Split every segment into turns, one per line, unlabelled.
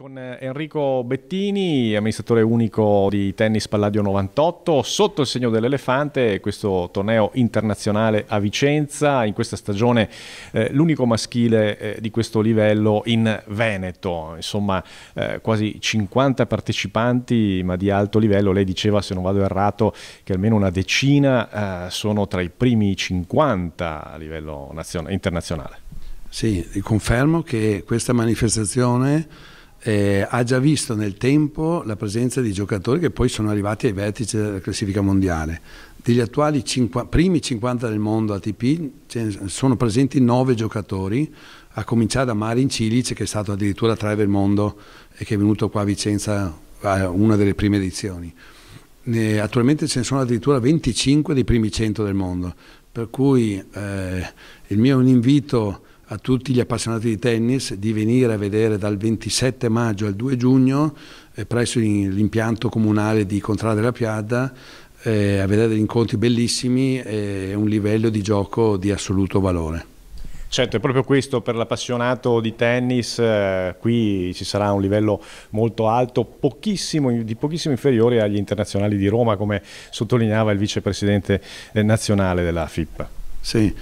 Con eh, Enrico Bettini, amministratore unico di Tennis Palladio 98, sotto il segno dell'elefante, questo torneo internazionale a Vicenza, in questa stagione eh, l'unico maschile eh, di questo livello in Veneto, insomma eh, quasi 50 partecipanti ma di alto livello, lei diceva se non vado errato che almeno una decina eh, sono tra i
primi 50 a livello internazionale. Sì, confermo che questa manifestazione eh, ha già visto nel tempo la presenza di giocatori che poi sono arrivati ai vertici della classifica mondiale. Degli attuali 50, primi 50 del mondo ATP sono presenti 9 giocatori, a cominciare da Marin Cilic che è stato addirittura tra del mondo e che è venuto qua a Vicenza a una delle prime edizioni. E attualmente ce ne sono addirittura 25 dei primi 100 del mondo, per cui eh, il mio è un invito a tutti gli appassionati di tennis di venire a vedere dal 27 maggio al 2 giugno eh, presso l'impianto comunale di Contrada della Piada eh, a vedere degli incontri bellissimi e un livello di gioco di assoluto valore.
Certo, è proprio questo per l'appassionato di tennis, eh, qui ci sarà un livello molto alto, pochissimo, di pochissimo inferiore agli internazionali di Roma, come sottolineava il vicepresidente eh, nazionale della
FIP. Sì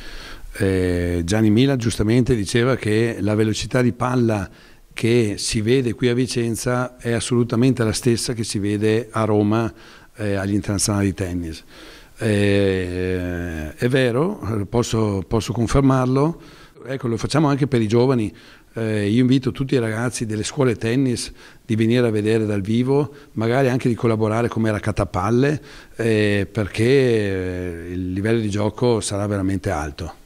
eh, Gianni Mila giustamente diceva che la velocità di palla che si vede qui a Vicenza è assolutamente la stessa che si vede a Roma eh, agli internazionali di tennis. Eh, è vero, posso, posso confermarlo. Ecco, lo facciamo anche per i giovani. Eh, io invito tutti i ragazzi delle scuole tennis di venire a vedere dal vivo, magari anche di collaborare come la eh, perché il livello di gioco sarà veramente alto.